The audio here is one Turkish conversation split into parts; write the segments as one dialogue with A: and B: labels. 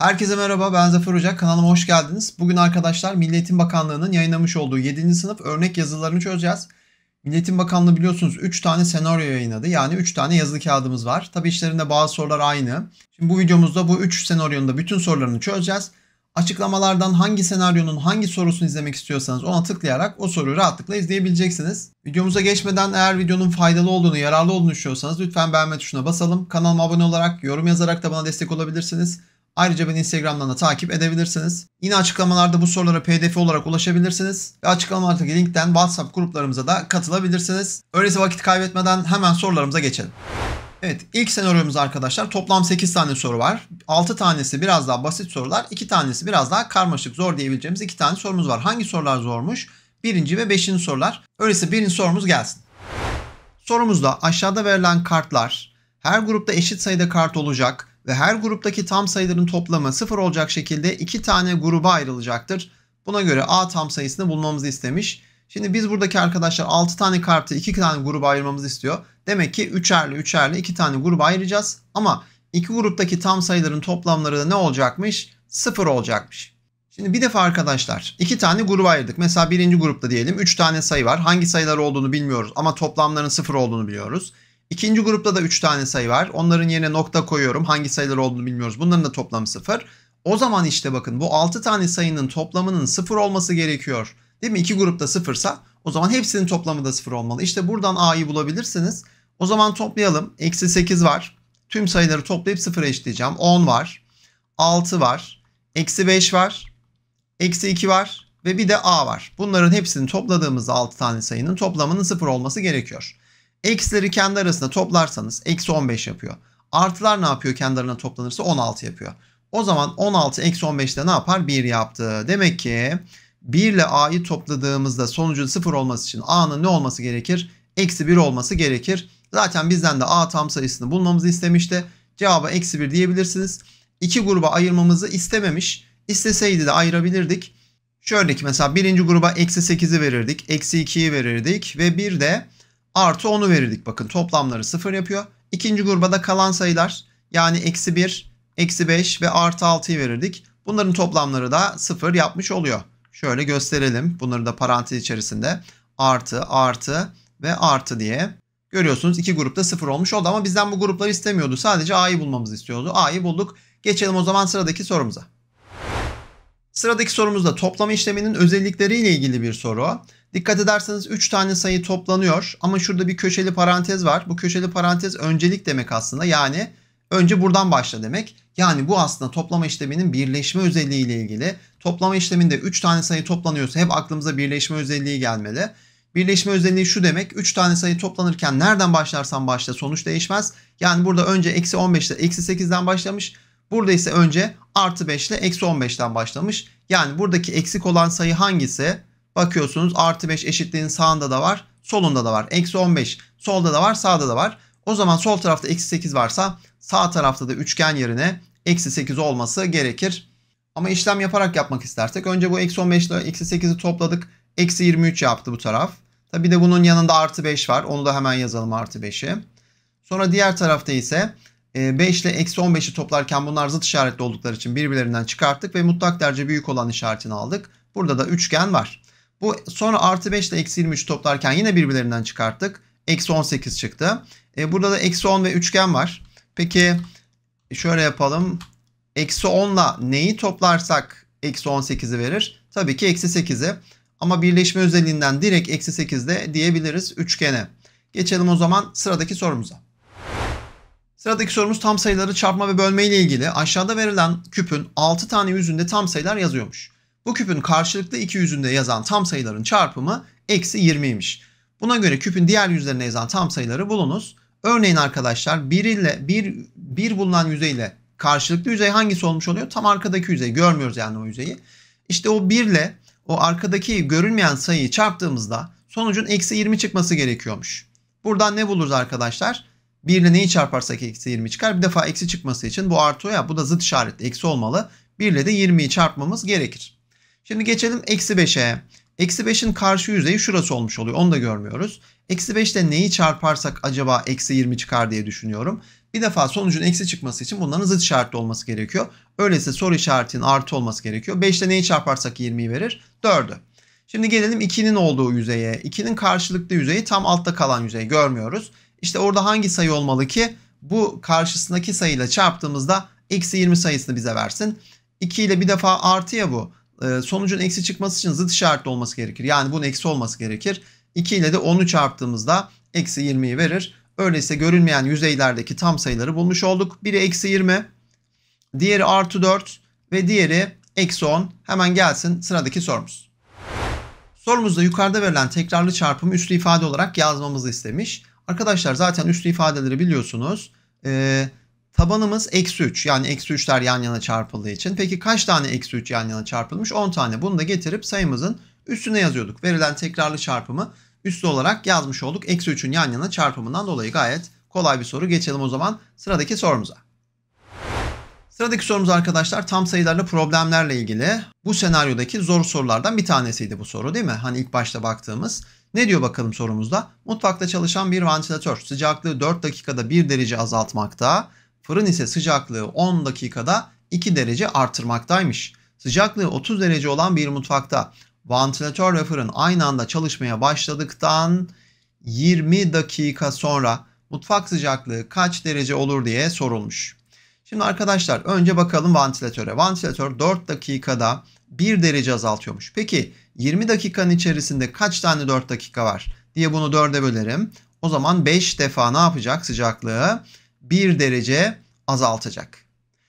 A: Herkese merhaba ben Zafer Ocak kanalıma hoş geldiniz. Bugün arkadaşlar Milliyetin Bakanlığı'nın yayınlamış olduğu 7. sınıf örnek yazılarını çözeceğiz. Milliyetin Bakanlığı biliyorsunuz 3 tane senaryo yayınladı. Yani 3 tane yazılı kağıdımız var. Tabi işlerinde bazı sorular aynı. Şimdi bu videomuzda bu 3 senaryonun da bütün sorularını çözeceğiz. Açıklamalardan hangi senaryonun hangi sorusunu izlemek istiyorsanız ona tıklayarak o soruyu rahatlıkla izleyebileceksiniz. Videomuza geçmeden eğer videonun faydalı olduğunu, yararlı olduğunu düşünüyorsanız lütfen beğenme tuşuna basalım. Kanalıma abone olarak, yorum yazarak da bana destek olabilirsiniz. Ayrıca beni Instagram'dan da takip edebilirsiniz. Yine açıklamalarda bu sorulara pdf olarak ulaşabilirsiniz. Ve açıklamalardaki linkten WhatsApp gruplarımıza da katılabilirsiniz. Öyleyse vakit kaybetmeden hemen sorularımıza geçelim. Evet ilk senaryomuz arkadaşlar toplam 8 tane soru var. 6 tanesi biraz daha basit sorular. 2 tanesi biraz daha karmaşık zor diyebileceğimiz 2 tane sorumuz var. Hangi sorular zormuş? 1. ve 5. sorular. Öyleyse 1. sorumuz gelsin. Sorumuzda aşağıda verilen kartlar her grupta eşit sayıda kart olacak ve her gruptaki tam sayıların toplamı 0 olacak şekilde 2 tane gruba ayrılacaktır. Buna göre A tam sayısını bulmamızı istemiş. Şimdi biz buradaki arkadaşlar 6 tane kartı 2 tane gruba ayırmamızı istiyor. Demek ki 3'erli 3'erli 2 tane gruba ayıracağız. Ama iki gruptaki tam sayıların toplamları da ne olacakmış? 0 olacakmış. Şimdi bir defa arkadaşlar iki tane gruba ayırdık. Mesela birinci grupta diyelim 3 tane sayı var. Hangi sayılar olduğunu bilmiyoruz ama toplamların 0 olduğunu biliyoruz. İkinci grupta da 3 tane sayı var. Onların yerine nokta koyuyorum. Hangi sayılar olduğunu bilmiyoruz. Bunların da toplamı 0. O zaman işte bakın bu 6 tane sayının toplamının 0 olması gerekiyor. Değil mi? İki grupta 0 sa o zaman hepsinin toplamı da 0 olmalı. İşte buradan a'yı bulabilirsiniz. O zaman toplayalım. Eksi 8 var. Tüm sayıları toplayıp 0'a eşitleyeceğim. 10 var. 6 var. Eksi 5 var. Eksi 2 var. Ve bir de a var. Bunların hepsini topladığımızda 6 tane sayının toplamının 0 olması gerekiyor. Eksileri kendi arasında toplarsanız eksi 15 yapıyor. Artılar ne yapıyor kendi aralarına toplanırsa 16 yapıyor. O zaman 16 eksi 15'te ne yapar? 1 yaptı. Demek ki 1 ile a'yı topladığımızda sonucun 0 olması için a'nın ne olması gerekir? Eksi 1 olması gerekir. Zaten bizden de a tam sayısını bulmamızı istemişti. Cevaba eksi 1 diyebilirsiniz. İki gruba ayırmamızı istememiş. İsteseydi de ayırabilirdik. Şöyle ki mesela birinci gruba eksi 8'i verirdik. Eksi 2'yi verirdik. Ve bir de artı 10'u verirdik. Bakın toplamları 0 yapıyor. İkinci gruba da kalan sayılar yani eksi 1, eksi 5 ve artı 6'yı verirdik. Bunların toplamları da 0 yapmış oluyor. Şöyle gösterelim. Bunları da parantez içerisinde artı, artı ve artı diye. Görüyorsunuz iki grupta 0 olmuş oldu ama bizden bu grupları istemiyordu. Sadece A'yı bulmamızı istiyordu. A'yı bulduk. Geçelim o zaman sıradaki sorumuza. Sıradaki sorumuzda toplama işleminin özellikleriyle ilgili bir soru. Dikkat ederseniz 3 tane sayı toplanıyor ama şurada bir köşeli parantez var. Bu köşeli parantez öncelik demek aslında yani önce buradan başla demek. Yani bu aslında toplama işleminin birleşme özelliği ile ilgili. Toplama işleminde 3 tane sayı toplanıyorsa hep aklımıza birleşme özelliği gelmeli. Birleşme özelliği şu demek 3 tane sayı toplanırken nereden başlarsan başla sonuç değişmez. Yani burada önce eksi 15 ile eksi 8'den başlamış. Burada ise önce artı 5 ile eksi 15'ten başlamış. Yani buradaki eksik olan sayı hangisi? Bakıyorsunuz artı 5 eşitliğin sağında da var solunda da var. Eksi 15 solda da var sağda da var. O zaman sol tarafta eksi 8 varsa sağ tarafta da üçgen yerine eksi 8 olması gerekir. Ama işlem yaparak yapmak istersek önce bu eksi 15 ile eksi 8'i topladık. Eksi 23 yaptı bu taraf. Tabi de bunun yanında artı 5 var. Onu da hemen yazalım artı 5'i. Sonra diğer tarafta ise 5 e, ile eksi 15'i toplarken bunlar zıt işaretli oldukları için birbirlerinden çıkarttık ve mutlak derece büyük olan işaretini aldık. Burada da üçgen var. Bu sonra artı 5 ile eksi 23 toplarken yine birbirlerinden çıkarttık. Eksi 18 çıktı. E, burada da eksi 10 ve üçgen var. Peki e, şöyle yapalım. Eksi 10 ile neyi toplarsak eksi 18'i verir? Tabii ki eksi 8'i. Ama birleşme özelliğinden direkt eksi 8 de diyebiliriz üçgene. Geçelim o zaman sıradaki sorumuza. Sıradaki sorumuz tam sayıları çarpma ve bölme ile ilgili. Aşağıda verilen küpün 6 tane yüzünde tam sayılar yazıyormuş. Bu küpün karşılıklı iki yüzünde yazan tam sayıların çarpımı eksi 20'ymiş. Buna göre küpün diğer yüzlerine yazan tam sayıları bulunuz. Örneğin arkadaşlar 1 ile 1 1 bulunan yüzey ile karşılıklı yüzey hangisi olmuş oluyor? Tam arkadaki yüzey. Görmüyoruz yani o yüzeyi. İşte o 1 ile o arkadaki görünmeyen sayıyı çarptığımızda sonucun eksi 20 çıkması gerekiyormuş. Buradan ne buluruz arkadaşlar? 1 ile neyi çarparsak eksi 20 çıkar. Bir defa eksi çıkması için bu artı ya bu da zıt işaretli eksi olmalı. 1 ile de 20'yi çarpmamız gerekir. Şimdi geçelim eksi 5'e. Eksi 5'in karşı yüzeyi şurası olmuş oluyor. Onu da görmüyoruz. Eksi 5'te neyi çarparsak acaba eksi 20 çıkar diye düşünüyorum. Bir defa sonucun eksi çıkması için bunların zıt işaretli olması gerekiyor. Öyleyse soru işaretinin artı olması gerekiyor. 5'te neyi çarparsak 20'yi verir? 4'ü. Şimdi gelelim 2'nin olduğu yüzeye. 2'nin karşılıklı yüzeyi tam altta kalan yüzeyi görmüyoruz. İşte orada hangi sayı olmalı ki bu karşısındaki sayıyla çarptığımızda eksi 20 sayısını bize versin. 2 ile bir defa artı ya bu. Ee, sonucun eksi çıkması için zıt işaretli olması gerekir. Yani bunun eksi olması gerekir. 2 ile de 10'u çarptığımızda eksi 20'yi verir. Öyleyse görünmeyen yüzeylerdeki tam sayıları bulmuş olduk. Biri eksi 20, diğeri artı 4 ve diğeri eksi 10. Hemen gelsin sıradaki sorumuz. Sorumuzda yukarıda verilen tekrarlı çarpımı üslü ifade olarak yazmamızı istemiş. Arkadaşlar zaten üslü ifadeleri biliyorsunuz. Ee, Tabanımız eksi 3 yani eksi 3'ler yan yana çarpıldığı için. Peki kaç tane eksi 3 yan yana çarpılmış? 10 tane. Bunu da getirip sayımızın üstüne yazıyorduk. Verilen tekrarlı çarpımı üstü olarak yazmış olduk. Eksi 3'ün yan yana çarpımından dolayı gayet kolay bir soru. Geçelim o zaman sıradaki sorumuza. Sıradaki sorumuz arkadaşlar tam sayılarla problemlerle ilgili. Bu senaryodaki zor sorulardan bir tanesiydi bu soru değil mi? Hani ilk başta baktığımız. Ne diyor bakalım sorumuzda? Mutfakta çalışan bir ventilatör sıcaklığı 4 dakikada 1 derece azaltmakta. Fırın ise sıcaklığı 10 dakikada 2 derece artırmaktaymış. Sıcaklığı 30 derece olan bir mutfakta vantilatör ve fırın aynı anda çalışmaya başladıktan 20 dakika sonra mutfak sıcaklığı kaç derece olur diye sorulmuş. Şimdi arkadaşlar önce bakalım vantilatöre. Vantilatör 4 dakikada 1 derece azaltıyormuş. Peki 20 dakikanın içerisinde kaç tane 4 dakika var diye bunu 4'e bölerim. O zaman 5 defa ne yapacak sıcaklığı? 1 derece azaltacak.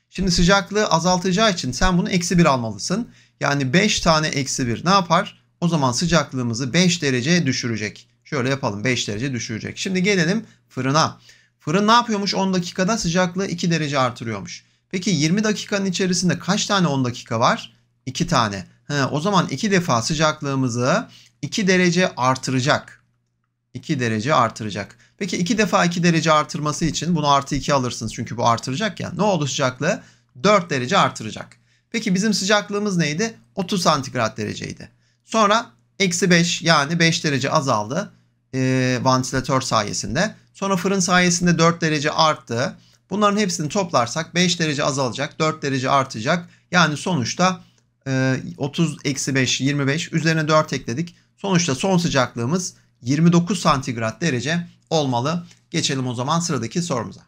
A: Şimdi sıcaklığı azaltacağı için sen bunu eksi 1 almalısın. Yani 5 tane eksi 1 ne yapar? O zaman sıcaklığımızı 5 derece düşürecek. Şöyle yapalım 5 derece düşürecek. Şimdi gelelim fırına. Fırın ne yapıyormuş 10 dakikada sıcaklığı 2 derece artırıyormuş. Peki 20 dakikanın içerisinde kaç tane 10 dakika var? 2 tane. He, o zaman 2 defa sıcaklığımızı 2 derece artıracak. 2 derece artıracak. Peki 2 defa 2 derece artırması için bunu artı 2 alırsınız çünkü bu artıracak ya. Ne oldu sıcaklığı? 4 derece artıracak. Peki bizim sıcaklığımız neydi? 30 santigrat dereceydi. Sonra eksi 5 yani 5 derece azaldı e, vantilatör sayesinde. Sonra fırın sayesinde 4 derece arttı. Bunların hepsini toplarsak 5 derece azalacak, 4 derece artacak. Yani sonuçta e, 30 eksi 5 25 üzerine 4 ekledik. Sonuçta son sıcaklığımız 29 santigrat derece olmalı. Geçelim o zaman sıradaki sorumuza.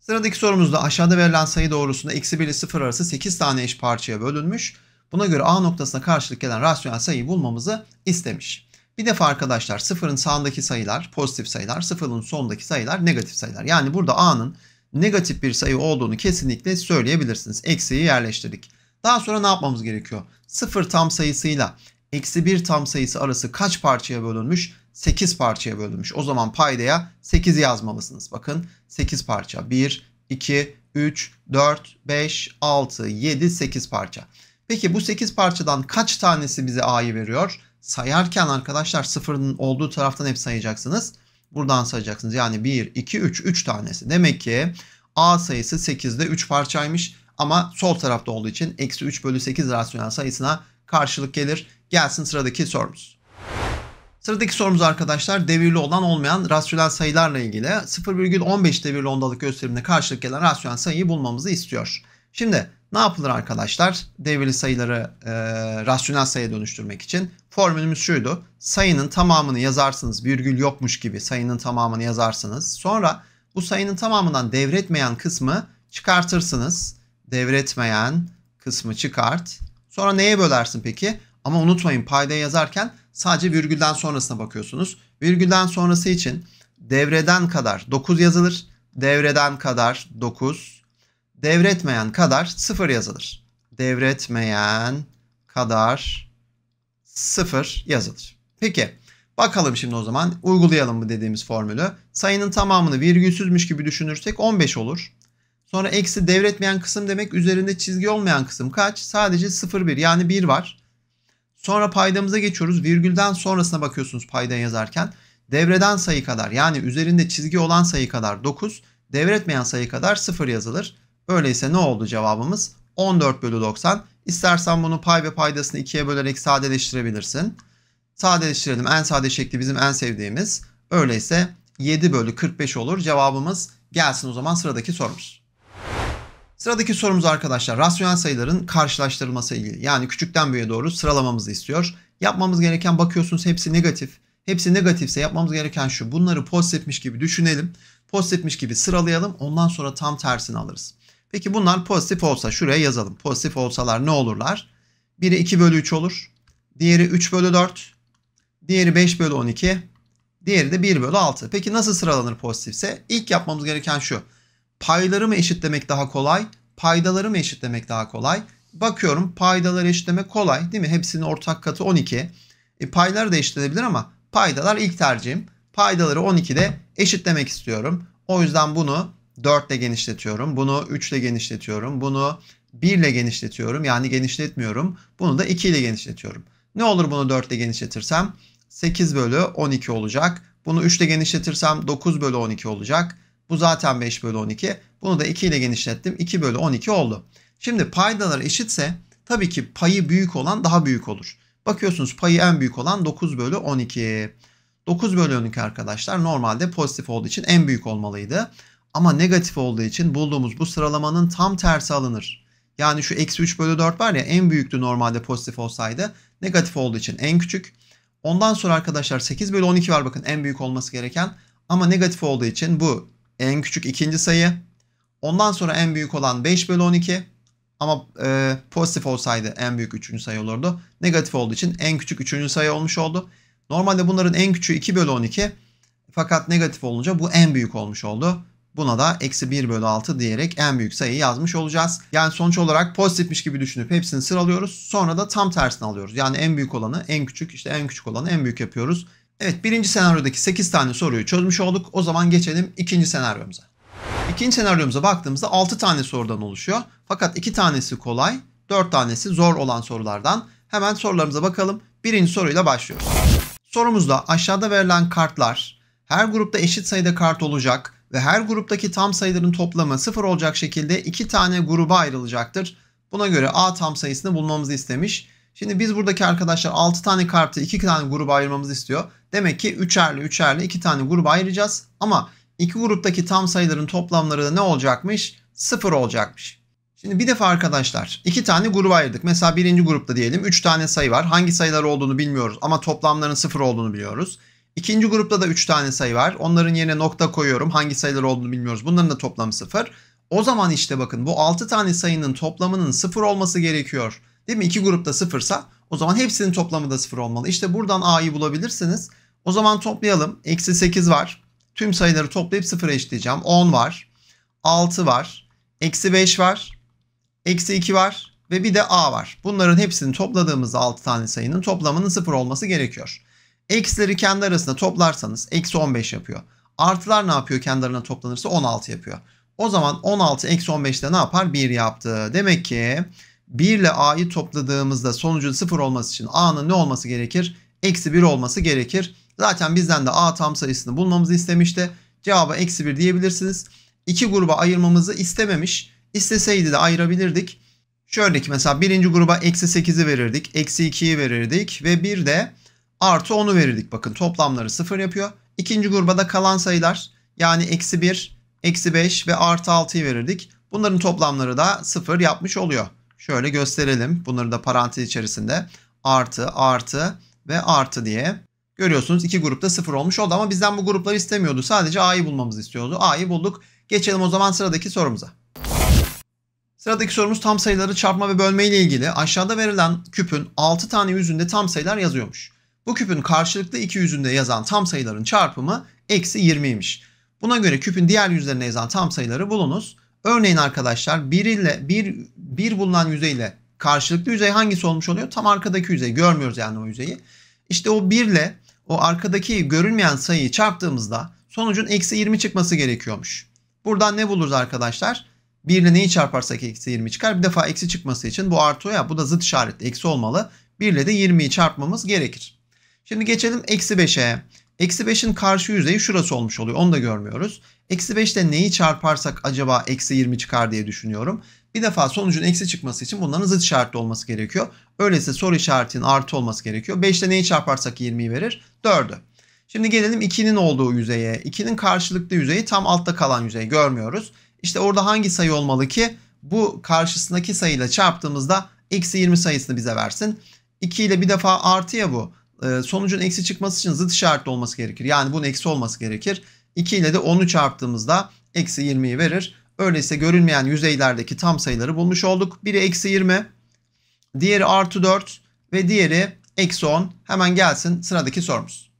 A: Sıradaki sorumuzda aşağıda verilen sayı doğrusunda eksi 1 ile 0 arası 8 tane eş parçaya bölünmüş. Buna göre A noktasına karşılık gelen rasyonel sayıyı bulmamızı istemiş. Bir defa arkadaşlar sıfırın sağındaki sayılar pozitif sayılar, sıfırın sondaki sayılar negatif sayılar. Yani burada A'nın negatif bir sayı olduğunu kesinlikle söyleyebilirsiniz. Eksiyi yerleştirdik. Daha sonra ne yapmamız gerekiyor? Sıfır tam sayısıyla eksi 1 tam sayısı arası kaç parçaya bölünmüş? 8 parçaya bölünmüş. O zaman paydaya 8 yazmalısınız. Bakın 8 parça. 1, 2, 3, 4, 5, 6, 7, 8 parça. Peki bu 8 parçadan kaç tanesi bize A'yı veriyor? Sayarken arkadaşlar sıfırın olduğu taraftan hep sayacaksınız. Buradan sayacaksınız. Yani 1, 2, 3, 3 tanesi. Demek ki A sayısı 8'de 3 parçaymış. Ama sol tarafta olduğu için eksi 3 bölü 8 rasyonel sayısına karşılık gelir. Gelsin sıradaki sorumuz. Sıradaki sorumuz arkadaşlar devirli olan olmayan rasyonel sayılarla ilgili 0,15 devirli ondalık gösterimine karşılık gelen rasyonel sayıyı bulmamızı istiyor. Şimdi ne yapılır arkadaşlar? Devirli sayıları e, rasyonel sayıya dönüştürmek için formülümüz şuydu. Sayının tamamını yazarsınız virgül yokmuş gibi sayının tamamını yazarsınız. Sonra bu sayının tamamından devretmeyen kısmı çıkartırsınız. Devretmeyen kısmı çıkart. Sonra neye bölersin peki? Ama unutmayın payda yazarken Sadece virgülden sonrasına bakıyorsunuz. Virgülden sonrası için devreden kadar 9 yazılır. Devreden kadar 9. Devretmeyen kadar 0 yazılır. Devretmeyen kadar 0 yazılır. Peki bakalım şimdi o zaman uygulayalım mı dediğimiz formülü. Sayının tamamını virgülsüzmüş gibi düşünürsek 15 olur. Sonra eksi devretmeyen kısım demek üzerinde çizgi olmayan kısım kaç? Sadece 0,1 yani 1 var. Sonra paydamıza geçiyoruz. Virgülden sonrasına bakıyorsunuz payda yazarken. Devreden sayı kadar yani üzerinde çizgi olan sayı kadar 9, devretmeyen sayı kadar 0 yazılır. Öyleyse ne oldu cevabımız? 14 bölü 90. İstersen bunu pay ve paydasını 2'ye bölerek sadeleştirebilirsin. Sadeleştirelim. En sade şekli bizim en sevdiğimiz. Öyleyse 7 bölü 45 olur. Cevabımız gelsin o zaman sıradaki sorumuz. Sıradaki sorumuz arkadaşlar rasyonel sayıların karşılaştırılması ilgili. Yani küçükten büyüğe doğru sıralamamızı istiyor. Yapmamız gereken bakıyorsunuz hepsi negatif. Hepsi negatifse yapmamız gereken şu. Bunları pozitifmiş gibi düşünelim. Pozitifmiş gibi sıralayalım. Ondan sonra tam tersini alırız. Peki bunlar pozitif olsa şuraya yazalım. Pozitif olsalar ne olurlar? Biri 2 bölü 3 olur. Diğeri 3 bölü 4. Diğeri 5 bölü 12. Diğeri de 1 bölü 6. Peki nasıl sıralanır pozitifse? İlk yapmamız gereken şu. Payları mı eşitlemek daha kolay? Paydaları mı eşitlemek daha kolay? Bakıyorum paydaları eşitleme kolay değil mi? Hepsinin ortak katı 12. E, paylar da eşitlenebilir ama paydalar ilk tercihim. Paydaları 12'de eşitlemek istiyorum. O yüzden bunu 4 ile genişletiyorum. Bunu 3 ile genişletiyorum. Bunu 1 ile genişletiyorum. Yani genişletmiyorum. Bunu da 2 ile genişletiyorum. Ne olur bunu 4 ile genişletirsem? 8 bölü 12 olacak. Bunu 3 ile genişletirsem 9 bölü 12 olacak. Bu zaten 5 bölü 12. Bunu da 2 ile genişlettim. 2 bölü 12 oldu. Şimdi paydalar eşitse tabii ki payı büyük olan daha büyük olur. Bakıyorsunuz payı en büyük olan 9 bölü 12. 9 bölü 12 arkadaşlar normalde pozitif olduğu için en büyük olmalıydı. Ama negatif olduğu için bulduğumuz bu sıralamanın tam tersi alınır. Yani şu eksi 3 bölü 4 var ya en büyüktü normalde pozitif olsaydı. Negatif olduğu için en küçük. Ondan sonra arkadaşlar 8 bölü 12 var bakın en büyük olması gereken. Ama negatif olduğu için bu en küçük ikinci sayı. Ondan sonra en büyük olan 5 bölü 12. Ama e, pozitif olsaydı en büyük üçüncü sayı olurdu. Negatif olduğu için en küçük üçüncü sayı olmuş oldu. Normalde bunların en küçüğü 2 bölü 12. Fakat negatif olunca bu en büyük olmuş oldu. Buna da eksi 1 bölü 6 diyerek en büyük sayıyı yazmış olacağız. Yani sonuç olarak pozitifmiş gibi düşünüp hepsini sıralıyoruz. Sonra da tam tersini alıyoruz. Yani en büyük olanı en küçük işte en küçük olanı en büyük yapıyoruz. Evet birinci senaryodaki 8 tane soruyu çözmüş olduk. O zaman geçelim ikinci senaryomuza. İkinci senaryomuza baktığımızda 6 tane sorudan oluşuyor. Fakat 2 tanesi kolay, 4 tanesi zor olan sorulardan. Hemen sorularımıza bakalım. Birinci soruyla başlıyoruz. Sorumuzda aşağıda verilen kartlar her grupta eşit sayıda kart olacak ve her gruptaki tam sayıların toplamı 0 olacak şekilde 2 tane gruba ayrılacaktır. Buna göre A tam sayısını bulmamızı istemiş. Şimdi biz buradaki arkadaşlar 6 tane kartı 2 tane gruba ayırmamızı istiyor. Demek ki 3'erli 3'erli 2 tane gruba ayıracağız. Ama iki gruptaki tam sayıların toplamları da ne olacakmış? 0 olacakmış. Şimdi bir defa arkadaşlar iki tane gruba ayırdık. Mesela birinci grupta diyelim 3 tane sayı var. Hangi sayılar olduğunu bilmiyoruz ama toplamların 0 olduğunu biliyoruz. İkinci grupta da 3 tane sayı var. Onların yerine nokta koyuyorum. Hangi sayılar olduğunu bilmiyoruz. Bunların da toplamı 0. O zaman işte bakın bu 6 tane sayının toplamının 0 olması gerekiyor. Değil mi? İki grupta sıfırsa o zaman hepsinin toplamı da sıfır olmalı. İşte buradan A'yı bulabilirsiniz. O zaman toplayalım. Eksi 8 var. Tüm sayıları toplayıp sıfıra eşleyeceğim. 10 var. 6 var. Eksi 5 var. Eksi 2 var. Ve bir de A var. Bunların hepsini topladığımızda 6 tane sayının toplamının sıfır olması gerekiyor. Eksileri kendi arasında toplarsanız eksi 15 yapıyor. Artılar ne yapıyor kendi arasında toplanırsa 16 yapıyor. O zaman 16 eksi 15'te ne yapar? 1 yaptı. Demek ki 1 ile a'yı topladığımızda sonucun 0 olması için a'nın ne olması gerekir? Eksi 1 olması gerekir. Zaten bizden de a tam sayısını bulmamızı istemişti. Cevaba eksi 1 diyebilirsiniz. İki gruba ayırmamızı istememiş. İsteseydi de ayırabilirdik. Şöyle ki mesela birinci gruba eksi 8'i verirdik. Eksi 2'yi verirdik. Ve bir de artı 10'u verirdik. Bakın toplamları 0 yapıyor. İkinci gruba da kalan sayılar yani eksi 1, eksi 5 ve artı 6'yı verirdik. Bunların toplamları da 0 yapmış oluyor şöyle gösterelim. Bunları da parantez içerisinde artı, artı ve artı diye görüyorsunuz. iki grupta sıfır olmuş oldu ama bizden bu grupları istemiyordu. Sadece A'yı bulmamızı istiyordu. A'yı bulduk. Geçelim o zaman sıradaki sorumuza. Sıradaki sorumuz tam sayıları çarpma ve bölme ile ilgili. Aşağıda verilen küpün 6 tane yüzünde tam sayılar yazıyormuş. Bu küpün karşılıklı iki yüzünde yazan tam sayıların çarpımı eksi 20'ymiş. Buna göre küpün diğer yüzlerine yazan tam sayıları bulunuz. Örneğin arkadaşlar 1 ile 1 1 bulunan yüzey ile karşılıklı yüzey hangisi olmuş oluyor? Tam arkadaki yüzey. Görmüyoruz yani o yüzeyi. İşte o 1 ile o arkadaki görünmeyen sayıyı çarptığımızda sonucun eksi 20 çıkması gerekiyormuş. Buradan ne buluruz arkadaşlar? 1 ile neyi çarparsak eksi 20 çıkar. Bir defa eksi çıkması için bu artıyor ya bu da zıt işaretli eksi olmalı. 1 ile de 20'yi çarpmamız gerekir. Şimdi geçelim eksi 5'e. Eksi 5'in karşı yüzeyi şurası olmuş oluyor. Onu da görmüyoruz. Eksi 5'te neyi çarparsak acaba eksi 20 çıkar diye düşünüyorum. Bir defa sonucun eksi çıkması için bunların zıt işaretli olması gerekiyor. Öyleyse soru işaretinin artı olması gerekiyor. 5'te neyi çarparsak 20'yi verir? 4'ü. Şimdi gelelim 2'nin olduğu yüzeye. 2'nin karşılıklı yüzeyi tam altta kalan yüzeyi görmüyoruz. İşte orada hangi sayı olmalı ki bu karşısındaki sayıyla çarptığımızda eksi 20 sayısını bize versin. 2 ile bir defa artı ya bu. Ee, sonucun eksi çıkması için zıt işaretli olması gerekir. Yani bunun eksi olması gerekir. 2 ile de 10'u çarptığımızda eksi 20'yi verir. Öyleyse görünmeyen yüzeylerdeki tam sayıları bulmuş olduk. Biri eksi 20, diğeri artı 4 ve diğeri eksi 10. Hemen gelsin sıradaki sorumuz.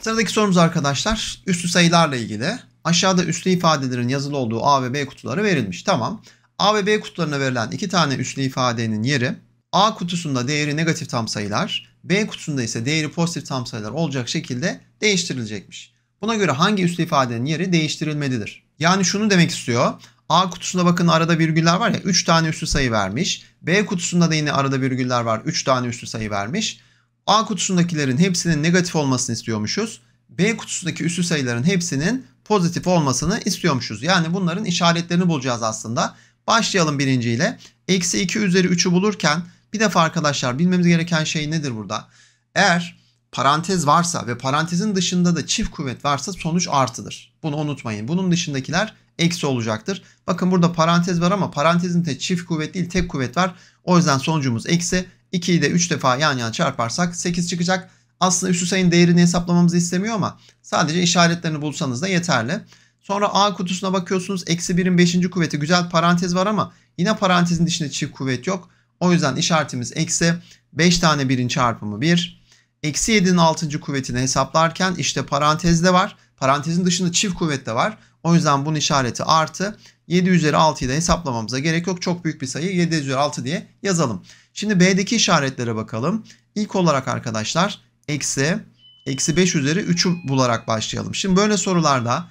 A: Sıradaki sorumuz arkadaşlar üstü sayılarla ilgili. Aşağıda üstlü ifadelerin yazılı olduğu A ve B kutuları verilmiş. Tamam. A ve B kutularına verilen iki tane üstlü ifadenin yeri A kutusunda değeri negatif tam sayılar, B kutusunda ise değeri pozitif tam sayılar olacak şekilde değiştirilecekmiş. Buna göre hangi üslü ifadenin yeri değiştirilmelidir? Yani şunu demek istiyor. A kutusunda bakın arada virgüller var ya 3 tane üslü sayı vermiş. B kutusunda da yine arada virgüller var 3 tane üslü sayı vermiş. A kutusundakilerin hepsinin negatif olmasını istiyormuşuz. B kutusundaki üslü sayıların hepsinin pozitif olmasını istiyormuşuz. Yani bunların işaretlerini bulacağız aslında. Başlayalım birinciyle. Eksi 2 üzeri 3'ü bulurken bir defa arkadaşlar bilmemiz gereken şey nedir burada? Eğer parantez varsa ve parantezin dışında da çift kuvvet varsa sonuç artıdır. Bunu unutmayın. Bunun dışındakiler eksi olacaktır. Bakın burada parantez var ama parantezin de çift kuvvet değil tek kuvvet var. O yüzden sonucumuz eksi. 2'yi de 3 defa yan yana çarparsak 8 çıkacak. Aslında üstü sayının değerini hesaplamamızı istemiyor ama sadece işaretlerini bulsanız da yeterli. Sonra A kutusuna bakıyorsunuz. Eksi 1'in 5. kuvveti güzel parantez var ama yine parantezin dışında çift kuvvet yok. O yüzden işaretimiz eksi 5 tane 1'in çarpımı 1. Eksi 7'nin 6. kuvvetini hesaplarken işte parantezde var. Parantezin dışında çift kuvvet de var. O yüzden bunun işareti artı. 7 üzeri 6'yı da hesaplamamıza gerek yok. Çok büyük bir sayı 7 üzeri 6 diye yazalım. Şimdi B'deki işaretlere bakalım. İlk olarak arkadaşlar eksi eksi 5 üzeri 3'ü bularak başlayalım. Şimdi böyle sorularda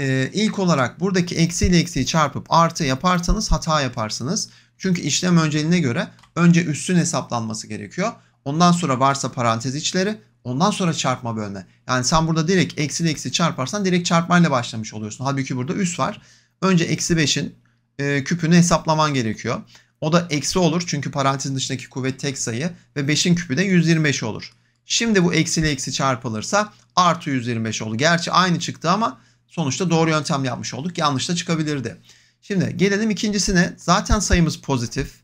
A: e, ilk olarak buradaki eksi ile eksiyi çarpıp artı yaparsanız hata yaparsınız. Çünkü işlem önceliğine göre önce üssün hesaplanması gerekiyor. Ondan sonra varsa parantez içleri, ondan sonra çarpma bölme. Yani sen burada direkt eksi eksi çarparsan direkt çarpmayla başlamış oluyorsun. Halbuki burada üs var. Önce eksi 5'in e, küpünü hesaplaman gerekiyor. O da eksi olur çünkü parantezin dışındaki kuvvet tek sayı ve 5'in küpü de 125 olur. Şimdi bu eksiyle eksi çarpılırsa artı 125 olur. Gerçi aynı çıktı ama sonuçta doğru yöntem yapmış olduk. Yanlış da çıkabilirdi. Şimdi gelelim ikincisine. Zaten sayımız pozitif.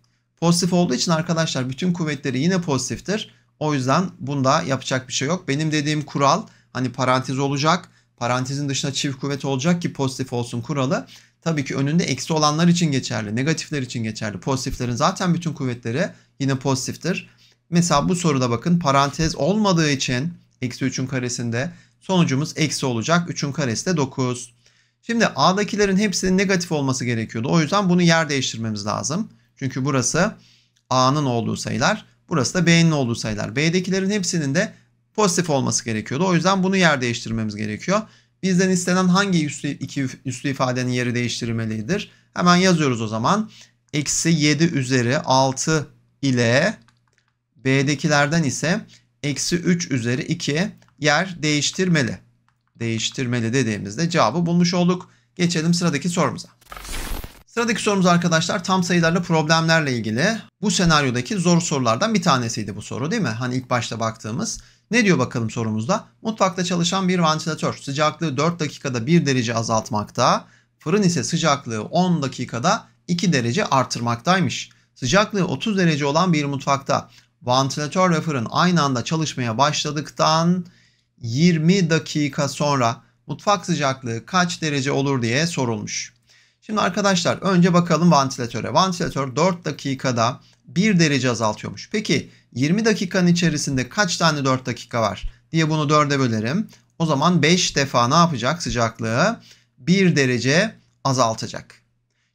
A: Pozitif olduğu için arkadaşlar bütün kuvvetleri yine pozitiftir. O yüzden bunda yapacak bir şey yok. Benim dediğim kural hani parantez olacak. Parantezin dışında çift kuvvet olacak ki pozitif olsun kuralı. Tabii ki önünde eksi olanlar için geçerli. Negatifler için geçerli. Pozitiflerin zaten bütün kuvvetleri yine pozitiftir. Mesela bu soruda bakın parantez olmadığı için eksi 3'ün karesinde sonucumuz eksi olacak. 3'ün karesi de 9. Şimdi A'dakilerin hepsinin negatif olması gerekiyordu. O yüzden bunu yer değiştirmemiz lazım. Çünkü burası A'nın olduğu sayılar. Burası da B'nin olduğu sayılar. B'dekilerin hepsinin de pozitif olması gerekiyordu. O yüzden bunu yer değiştirmemiz gerekiyor. Bizden istenen hangi üstü iki üslü ifadenin yeri değiştirilmelidir? Hemen yazıyoruz o zaman. Eksi 7 üzeri 6 ile B'dekilerden ise eksi 3 üzeri 2 yer değiştirmeli değiştirmeli dediğimizde cevabı bulmuş olduk. Geçelim sıradaki sorumuza. Sıradaki sorumuz arkadaşlar tam sayılarla problemlerle ilgili. Bu senaryodaki zor sorulardan bir tanesiydi bu soru değil mi? Hani ilk başta baktığımız. Ne diyor bakalım sorumuzda? Mutfakta çalışan bir ventilatör sıcaklığı 4 dakikada 1 derece azaltmakta. Fırın ise sıcaklığı 10 dakikada 2 derece artırmaktaymış. Sıcaklığı 30 derece olan bir mutfakta vantilatör ve fırın aynı anda çalışmaya başladıktan 20 dakika sonra mutfak sıcaklığı kaç derece olur diye sorulmuş. Şimdi arkadaşlar önce bakalım vantilatöre. Vantilatör 4 dakikada 1 derece azaltıyormuş. Peki 20 dakikanın içerisinde kaç tane 4 dakika var diye bunu 4'e bölerim. O zaman 5 defa ne yapacak sıcaklığı? 1 derece azaltacak.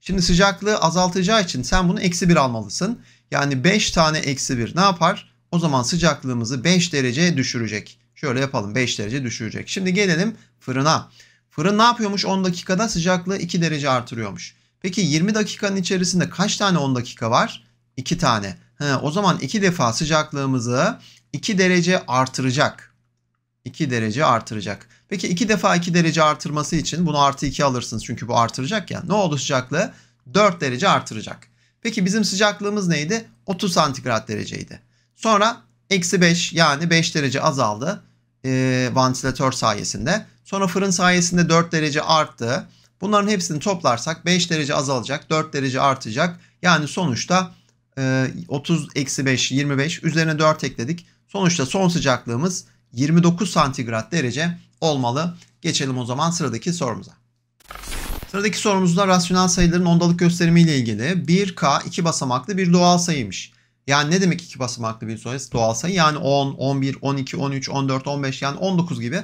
A: Şimdi sıcaklığı azaltacağı için sen bunu eksi 1 almalısın. Yani 5 tane eksi 1 ne yapar? O zaman sıcaklığımızı 5 dereceye düşürecek. Şöyle yapalım 5 derece düşürecek. Şimdi gelelim fırına. Fırın ne yapıyormuş 10 dakikada sıcaklığı 2 derece artırıyormuş. Peki 20 dakikanın içerisinde kaç tane 10 dakika var? 2 tane. He, o zaman 2 defa sıcaklığımızı 2 derece artıracak. 2 derece artıracak. Peki 2 defa 2 derece artırması için bunu artı 2 alırsınız. Çünkü bu artıracak ya. Ne oldu sıcaklığı? 4 derece artıracak. Peki bizim sıcaklığımız neydi? 30 santigrat dereceydi. Sonra eksi 5 yani 5 derece azaldı e, vantilatör sayesinde. Sonra fırın sayesinde 4 derece arttı. Bunların hepsini toplarsak 5 derece azalacak, 4 derece artacak. Yani sonuçta e, 30 eksi 5 25 üzerine 4 ekledik. Sonuçta son sıcaklığımız 29 santigrat derece olmalı. Geçelim o zaman sıradaki sorumuza. Sıradaki sorumuzda rasyonel sayıların ondalık gösterimiyle ilgili 1K 2 basamaklı bir doğal sayıymış. Yani ne demek iki basamaklı bir sayı doğal sayı? Yani 10, 11, 12, 13, 14, 15 yani 19 gibi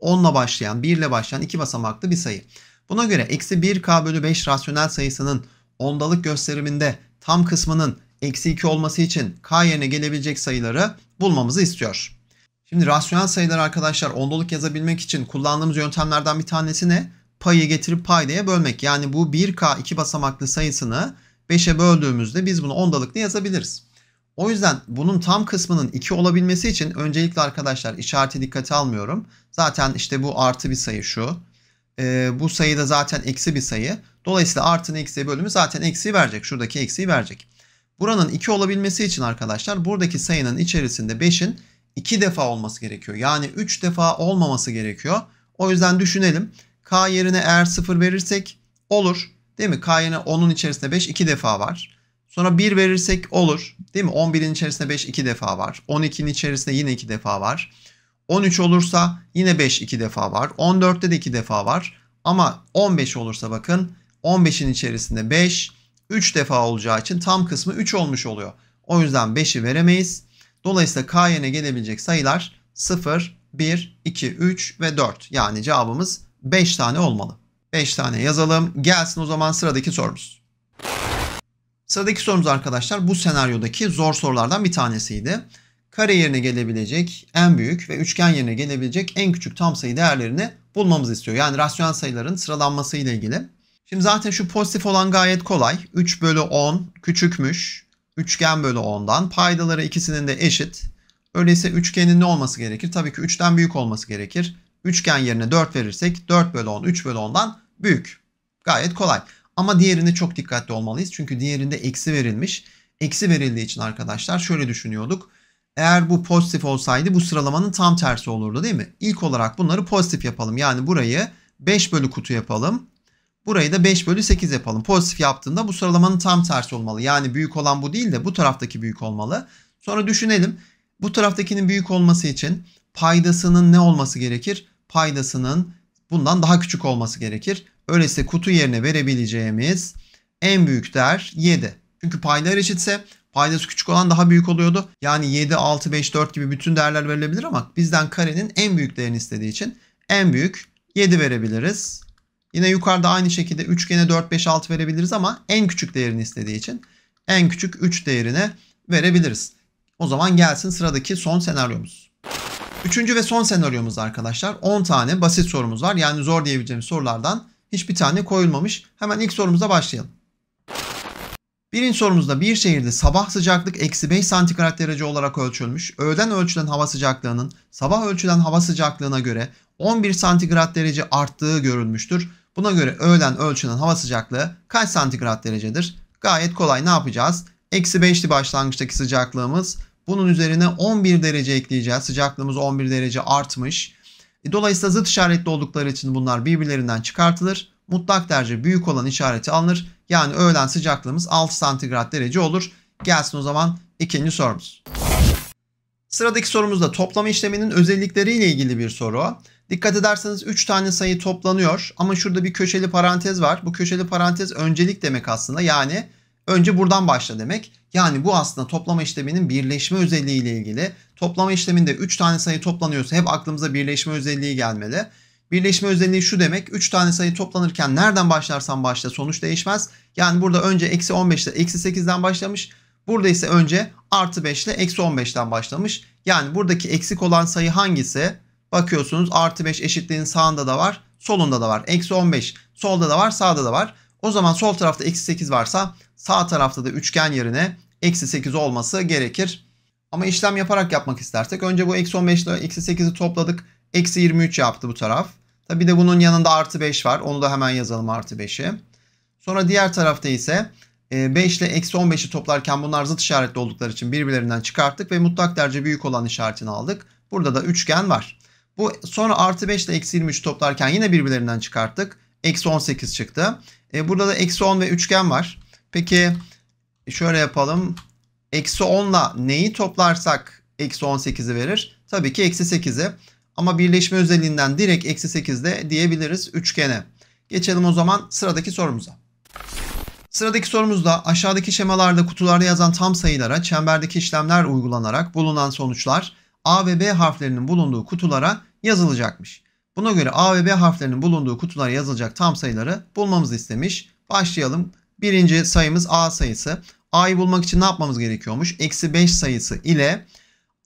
A: 10 ile başlayan, 1 ile başlayan iki basamaklı bir sayı. Buna göre eksi 1k bölü 5 rasyonel sayısının ondalık gösteriminde tam kısmının eksi 2 olması için k yerine gelebilecek sayıları bulmamızı istiyor. Şimdi rasyonel sayılar arkadaşlar ondalık yazabilmek için kullandığımız yöntemlerden bir tanesi ne? Payı getirip paydaya bölmek. Yani bu 1k iki basamaklı sayısını 5'e böldüğümüzde biz bunu ondalıklı yazabiliriz. O yüzden bunun tam kısmının 2 olabilmesi için öncelikle arkadaşlar işareti dikkate almıyorum. Zaten işte bu artı bir sayı şu. Ee, bu sayı da zaten eksi bir sayı. Dolayısıyla artının eksiye bölümü zaten eksiyi verecek. Şuradaki eksiyi verecek. Buranın 2 olabilmesi için arkadaşlar buradaki sayının içerisinde 5'in 2 defa olması gerekiyor. Yani 3 defa olmaması gerekiyor. O yüzden düşünelim. K yerine eğer 0 verirsek olur. Değil mi? K yerine 10'un içerisinde 5 2 defa var. Sonra 1 verirsek olur. Değil mi? 11'in içerisinde 5 2 defa var. 12'nin içerisinde yine 2 defa var. 13 olursa yine 5 2 defa var. 14'te de 2 defa var. Ama 15 olursa bakın 15'in içerisinde 5 3 defa olacağı için tam kısmı 3 olmuş oluyor. O yüzden 5'i veremeyiz. Dolayısıyla k yerine gelebilecek sayılar 0, 1, 2, 3 ve 4. Yani cevabımız 5 tane olmalı. 5 tane yazalım. Gelsin o zaman sıradaki sorumuz. Sıradaki sorumuz arkadaşlar bu senaryodaki zor sorulardan bir tanesiydi. Kare yerine gelebilecek en büyük ve üçgen yerine gelebilecek en küçük tam sayı değerlerini bulmamızı istiyor. Yani rasyonel sayıların sıralanması ile ilgili. Şimdi zaten şu pozitif olan gayet kolay. 3 bölü 10 küçükmüş. Üçgen bölü 10'dan. Paydaları ikisinin de eşit. Öyleyse üçgenin ne olması gerekir? Tabii ki 3'ten büyük olması gerekir. Üçgen yerine 4 verirsek 4 bölü 10, 3 bölü 10'dan büyük. Gayet kolay. Ama diğerinde çok dikkatli olmalıyız. Çünkü diğerinde eksi verilmiş. Eksi verildiği için arkadaşlar şöyle düşünüyorduk. Eğer bu pozitif olsaydı bu sıralamanın tam tersi olurdu değil mi? İlk olarak bunları pozitif yapalım. Yani burayı 5 bölü kutu yapalım. Burayı da 5 bölü 8 yapalım. Pozitif yaptığında bu sıralamanın tam tersi olmalı. Yani büyük olan bu değil de bu taraftaki büyük olmalı. Sonra düşünelim. Bu taraftakinin büyük olması için paydasının ne olması gerekir? Paydasının bundan daha küçük olması gerekir. Öyleyse kutu yerine verebileceğimiz en büyük değer 7. Çünkü paylar eşitse paydası küçük olan daha büyük oluyordu. Yani 7, 6, 5, 4 gibi bütün değerler verilebilir ama bizden karenin en büyük değerini istediği için en büyük 7 verebiliriz. Yine yukarıda aynı şekilde üçgene 4, 5, 6 verebiliriz ama en küçük değerini istediği için en küçük 3 değerine verebiliriz. O zaman gelsin sıradaki son senaryomuz. Üçüncü ve son senaryomuz arkadaşlar 10 tane basit sorumuz var. Yani zor diyebileceğimiz sorulardan Hiçbir tane koyulmamış. Hemen ilk sorumuza başlayalım. Birinci sorumuzda bir şehirde sabah sıcaklık eksi 5 santigrat derece olarak ölçülmüş. öğleden ölçülen hava sıcaklığının sabah ölçülen hava sıcaklığına göre 11 santigrat derece arttığı görülmüştür. Buna göre öğlen ölçülen hava sıcaklığı kaç santigrat derecedir? Gayet kolay ne yapacağız? Eksi 5'ti başlangıçtaki sıcaklığımız. Bunun üzerine 11 derece ekleyeceğiz. Sıcaklığımız 11 derece artmış. E, dolayısıyla zıt işaretli oldukları için bunlar birbirlerinden çıkartılır. Mutlak derece büyük olan işareti alınır. Yani öğlen sıcaklığımız 6 santigrat derece olur. Gelsin o zaman ikinci sorumuz. Sıradaki sorumuzda toplama işleminin özellikleriyle ilgili bir soru. Dikkat ederseniz 3 tane sayı toplanıyor ama şurada bir köşeli parantez var. Bu köşeli parantez öncelik demek aslında yani önce buradan başla demek. Yani bu aslında toplama işleminin birleşme özelliğiyle ilgili. Toplama işleminde 3 tane sayı toplanıyorsa hep aklımıza birleşme özelliği gelmeli. Birleşme özelliği şu demek 3 tane sayı toplanırken nereden başlarsan başla sonuç değişmez. Yani burada önce eksi 15 ile eksi 8'den başlamış. Burada ise önce artı 5 ile eksi 15'den başlamış. Yani buradaki eksik olan sayı hangisi? Bakıyorsunuz artı 5 eşitliğin sağında da var solunda da var. Eksi 15 solda da var sağda da var. O zaman sol tarafta eksi 8 varsa sağ tarafta da üçgen yerine eksi 8 olması gerekir. Ama işlem yaparak yapmak istersek önce bu eksi 15 ile eksi 8'i topladık. Eksi 23 yaptı bu taraf. Tabi de bunun yanında artı 5 var. Onu da hemen yazalım artı 5'i. Sonra diğer tarafta ise 5 e, ile eksi 15'i toplarken bunlar zıt işaretli oldukları için birbirlerinden çıkarttık ve mutlak derece büyük olan işaretini aldık. Burada da üçgen var. Bu sonra artı 5 ile eksi 23 toplarken yine birbirlerinden çıkarttık. Eksi 18 çıktı. E, burada da eksi 10 ve üçgen var. Peki şöyle yapalım. Eksi 10'la neyi toplarsak eksi 18'i verir? Tabii ki eksi 8'i. Ama birleşme özelliğinden direkt eksi 8 de diyebiliriz üçgene. Geçelim o zaman sıradaki sorumuza. Sıradaki sorumuzda aşağıdaki şemalarda kutularda yazan tam sayılara çemberdeki işlemler uygulanarak bulunan sonuçlar A ve B harflerinin bulunduğu kutulara yazılacakmış. Buna göre A ve B harflerinin bulunduğu kutulara yazılacak tam sayıları bulmamızı istemiş. Başlayalım. Birinci sayımız A sayısı a'yı bulmak için ne yapmamız gerekiyormuş? Eksi 5 sayısı ile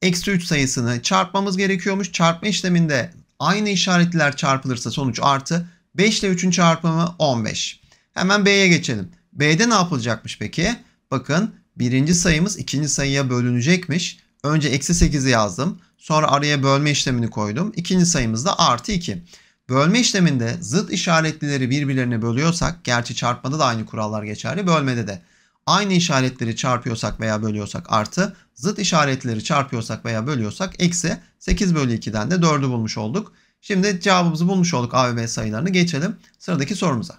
A: eksi 3 sayısını çarpmamız gerekiyormuş. Çarpma işleminde aynı işaretler çarpılırsa sonuç artı 5 ile 3'ün çarpımı 15. Hemen B'ye geçelim. B'de ne yapılacakmış peki? Bakın birinci sayımız ikinci sayıya bölünecekmiş. Önce eksi 8'i yazdım. Sonra araya bölme işlemini koydum. İkinci sayımız da artı 2. Bölme işleminde zıt işaretlileri birbirlerine bölüyorsak, gerçi çarpmada da aynı kurallar geçerli, bölmede de aynı işaretleri çarpıyorsak veya bölüyorsak artı, zıt işaretleri çarpıyorsak veya bölüyorsak eksi 8 bölü 2'den de 4'ü bulmuş olduk. Şimdi cevabımızı bulmuş olduk A ve B sayılarını geçelim sıradaki sorumuza.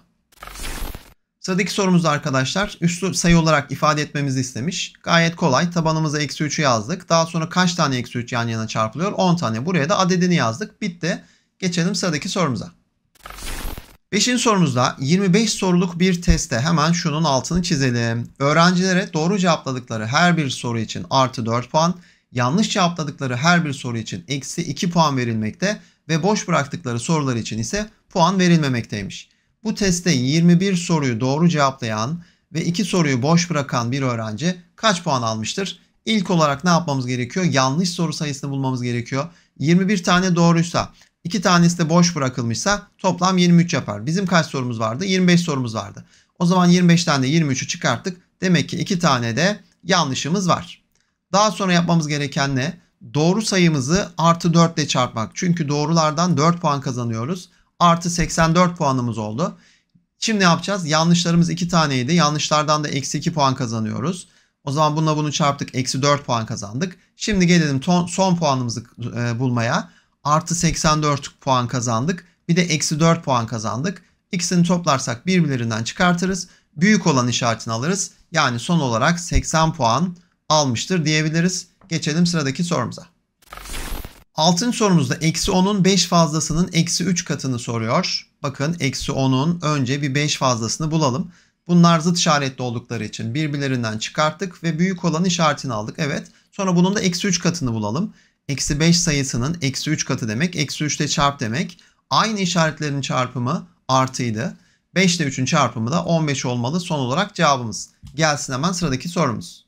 A: Sıradaki sorumuzda arkadaşlar üslü sayı olarak ifade etmemizi istemiş. Gayet kolay. Tabanımıza eksi 3'ü yazdık. Daha sonra kaç tane eksi 3 yan yana çarpılıyor? 10 tane. Buraya da adedini yazdık. Bitti. Geçelim sıradaki sorumuza. Beşinci sorumuzda 25 soruluk bir teste hemen şunun altını çizelim. Öğrencilere doğru cevapladıkları her bir soru için artı 4 puan, yanlış cevapladıkları her bir soru için eksi 2 puan verilmekte ve boş bıraktıkları sorular için ise puan verilmemekteymiş. Bu testte 21 soruyu doğru cevaplayan ve 2 soruyu boş bırakan bir öğrenci kaç puan almıştır? İlk olarak ne yapmamız gerekiyor? Yanlış soru sayısını bulmamız gerekiyor. 21 tane doğruysa 2 tanesi de boş bırakılmışsa toplam 23 yapar. Bizim kaç sorumuz vardı? 25 sorumuz vardı. O zaman 25 tane 23'ü çıkarttık. Demek ki 2 tane de yanlışımız var. Daha sonra yapmamız gereken ne? Doğru sayımızı artı 4 ile çarpmak. Çünkü doğrulardan 4 puan kazanıyoruz. Artı 84 puanımız oldu. Şimdi ne yapacağız? Yanlışlarımız 2 taneydi. Yanlışlardan da eksi 2 puan kazanıyoruz. O zaman bununla bunu çarptık. Eksi 4 puan kazandık. Şimdi gelelim ton, son puanımızı e, bulmaya artı 84 puan kazandık. Bir de eksi 4 puan kazandık. İkisini toplarsak birbirlerinden çıkartırız. Büyük olan işaretini alırız. Yani son olarak 80 puan almıştır diyebiliriz. Geçelim sıradaki sorumuza. Altın sorumuzda eksi 10'un 5 fazlasının eksi 3 katını soruyor. Bakın eksi 10'un önce bir 5 fazlasını bulalım. Bunlar zıt işaretli oldukları için birbirlerinden çıkarttık ve büyük olan işaretini aldık. Evet sonra bunun da eksi 3 katını bulalım. Eksi 5 sayısının eksi 3 katı demek. Eksi 3 de çarp demek. Aynı işaretlerin çarpımı artıydı. 5 ile 3'ün çarpımı da 15 olmalı son olarak cevabımız. Gelsin hemen sıradaki sorumuz.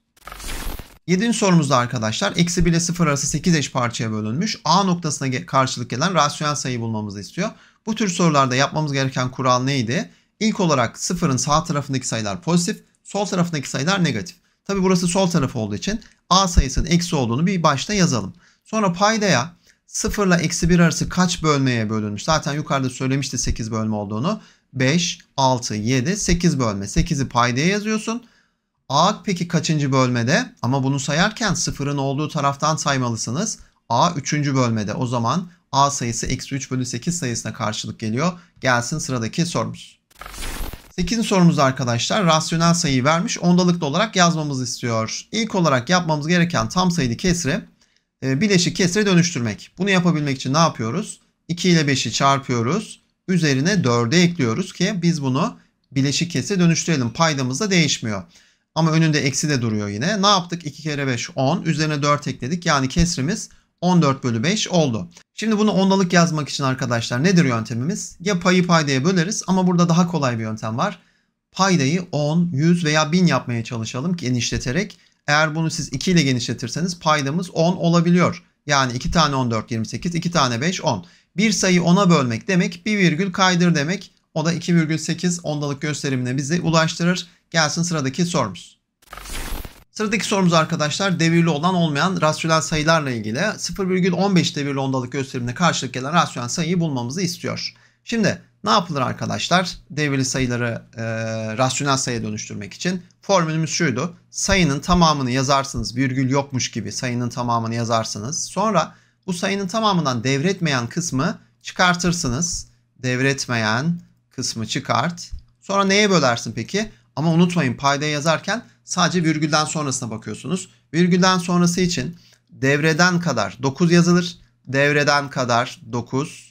A: 7. sorumuzda arkadaşlar eksi 1 ile 0 arası 8 eş parçaya bölünmüş A noktasına karşılık gelen rasyonel sayı bulmamızı istiyor. Bu tür sorularda yapmamız gereken kural neydi? İlk olarak 0'ın sağ tarafındaki sayılar pozitif, sol tarafındaki sayılar negatif. Tabi burası sol taraf olduğu için A sayısının eksi olduğunu bir başta yazalım. Sonra paydaya 0 ile eksi 1 arası kaç bölmeye bölünmüş? Zaten yukarıda söylemişti 8 bölme olduğunu. 5, 6, 7, 8 bölme. 8'i paydaya yazıyorsun. A peki kaçıncı bölmede? Ama bunu sayarken sıfırın olduğu taraftan saymalısınız. A 3. bölmede. O zaman A sayısı eksi 3 bölü 8 sayısına karşılık geliyor. Gelsin sıradaki sorumuz. 8. sorumuzda arkadaşlar rasyonel sayıyı vermiş ondalıklı olarak yazmamızı istiyor. İlk olarak yapmamız gereken tam sayılı kesri e, bileşik kesre dönüştürmek. Bunu yapabilmek için ne yapıyoruz? 2 ile 5'i çarpıyoruz. Üzerine 4'e ekliyoruz ki biz bunu bileşik kesre dönüştürelim. Paydamız da değişmiyor. Ama önünde eksi de duruyor yine. Ne yaptık? 2 kere 5 10. Üzerine 4 ekledik. Yani kesrimiz 14 bölü 5 oldu. Şimdi bunu ondalık yazmak için arkadaşlar nedir yöntemimiz? Ya payı paydaya böleriz ama burada daha kolay bir yöntem var. Paydayı 10, 100 veya 1000 yapmaya çalışalım genişleterek eğer bunu siz 2 ile genişletirseniz paydamız 10 olabiliyor. Yani 2 tane 14 28, 2 tane 5 10. Bir sayı 10'a bölmek demek bir virgül kaydır demek. O da 2,8 ondalık gösterimine bizi ulaştırır. Gelsin sıradaki sorumuz. Sıradaki sorumuz arkadaşlar devirli olan olmayan rasyonel sayılarla ilgili 0,15 devirli ondalık gösterimine karşılık gelen rasyonel sayıyı bulmamızı istiyor. Şimdi ne yapılır arkadaşlar? Devirli sayıları e, rasyonel sayıya dönüştürmek için formülümüz şuydu. Sayının tamamını yazarsınız virgül yokmuş gibi sayının tamamını yazarsınız. Sonra bu sayının tamamından devretmeyen kısmı çıkartırsınız. Devretmeyen kısmı çıkart. Sonra neye bölersin peki? Ama unutmayın payda yazarken sadece virgülden sonrasına bakıyorsunuz. Virgülden sonrası için devreden kadar 9 yazılır. Devreden kadar 9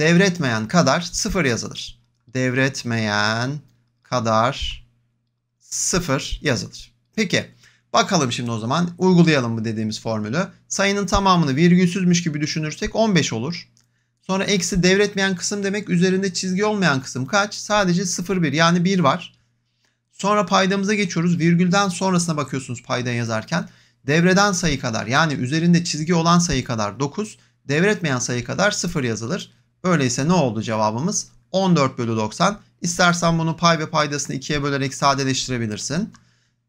A: devretmeyen kadar sıfır yazılır. Devretmeyen kadar sıfır yazılır. Peki bakalım şimdi o zaman uygulayalım bu dediğimiz formülü. Sayının tamamını virgülsüzmüş gibi düşünürsek 15 olur. Sonra eksi devretmeyen kısım demek üzerinde çizgi olmayan kısım kaç? Sadece 0,1 yani 1 var. Sonra paydamıza geçiyoruz. Virgülden sonrasına bakıyorsunuz payda yazarken. Devreden sayı kadar yani üzerinde çizgi olan sayı kadar 9, devretmeyen sayı kadar 0 yazılır. Öyleyse ne oldu cevabımız? 14 bölü 90. İstersen bunu pay ve paydasını ikiye bölerek sadeleştirebilirsin.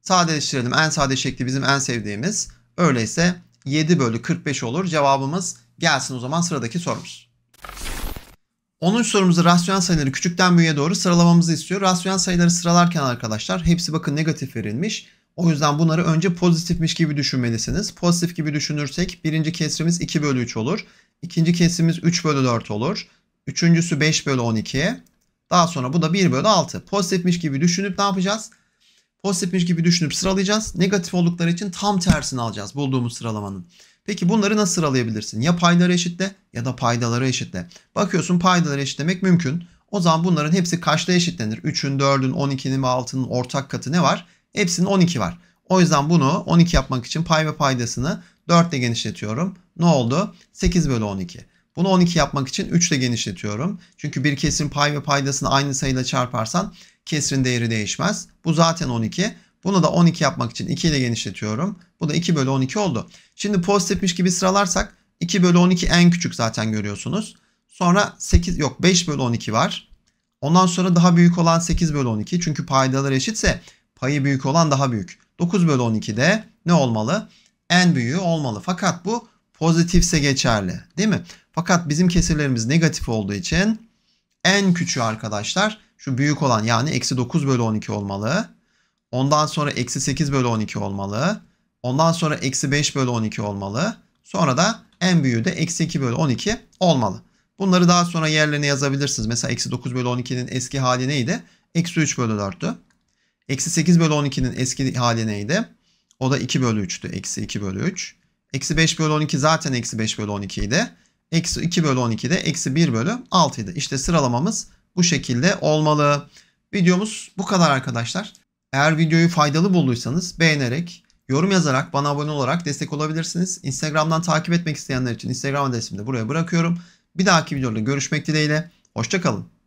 A: Sadeleştirelim. En sade şekli bizim en sevdiğimiz. Öyleyse 7 bölü 45 olur. Cevabımız gelsin o zaman sıradaki sorumuz. 10. sorumuzda rasyonel sayıları küçükten büyüğe doğru sıralamamızı istiyor. Rasyonel sayıları sıralarken arkadaşlar hepsi bakın negatif verilmiş. O yüzden bunları önce pozitifmiş gibi düşünmelisiniz. Pozitif gibi düşünürsek birinci kesrimiz 2 bölü 3 olur. İkinci kesimiz 3 bölü 4 olur. Üçüncüsü 5 bölü 12. Daha sonra bu da 1 bölü 6. Pozitifmiş gibi düşünüp ne yapacağız? Pozitifmiş gibi düşünüp sıralayacağız. Negatif oldukları için tam tersini alacağız bulduğumuz sıralamanın. Peki bunları nasıl sıralayabilirsin? Ya payları eşitle ya da paydaları eşitle. Bakıyorsun paydaları eşitlemek mümkün. O zaman bunların hepsi kaçta eşitlenir? 3'ün, 4'ün, 12'nin ve 6'nın ortak katı ne var? Hepsinin 12 var. O yüzden bunu 12 yapmak için pay ve paydasını 4 ile genişletiyorum. Ne oldu? 8 bölü 12. Bunu 12 yapmak için 3 ile genişletiyorum. Çünkü bir kesrin pay ve paydasını aynı sayıyla çarparsan kesrin değeri değişmez. Bu zaten 12. Bunu da 12 yapmak için 2 ile genişletiyorum. Bu da 2 bölü 12 oldu. Şimdi pozitifmiş gibi sıralarsak 2 bölü 12 en küçük zaten görüyorsunuz. Sonra 8 yok 5 bölü 12 var. Ondan sonra daha büyük olan 8 bölü 12. Çünkü paydalar eşitse payı büyük olan daha büyük. 9 bölü 12 de ne olmalı? en büyüğü olmalı. Fakat bu pozitifse geçerli değil mi? Fakat bizim kesirlerimiz negatif olduğu için en küçüğü arkadaşlar şu büyük olan yani eksi 9 bölü 12 olmalı. Ondan sonra eksi 8 bölü 12 olmalı. Ondan sonra eksi 5 bölü 12 olmalı. Sonra da en büyüğü de eksi 2 bölü 12 olmalı. Bunları daha sonra yerlerine yazabilirsiniz. Mesela eksi 9 bölü 12'nin eski hali neydi? Eksi 3 bölü 4'tü. Eksi 8 bölü 12'nin eski hali neydi? O da 2 bölü 3'tü. Eksi 2 bölü 3. Eksi 5 bölü 12 zaten eksi 5 bölü 12 idi. Eksi 2 bölü 12 de eksi 1 bölü 6 idi. İşte sıralamamız bu şekilde olmalı. Videomuz bu kadar arkadaşlar. Eğer videoyu faydalı bulduysanız beğenerek, yorum yazarak, bana abone olarak destek olabilirsiniz. Instagram'dan takip etmek isteyenler için Instagram adresimi de buraya bırakıyorum. Bir dahaki videoda görüşmek dileğiyle. Hoşçakalın.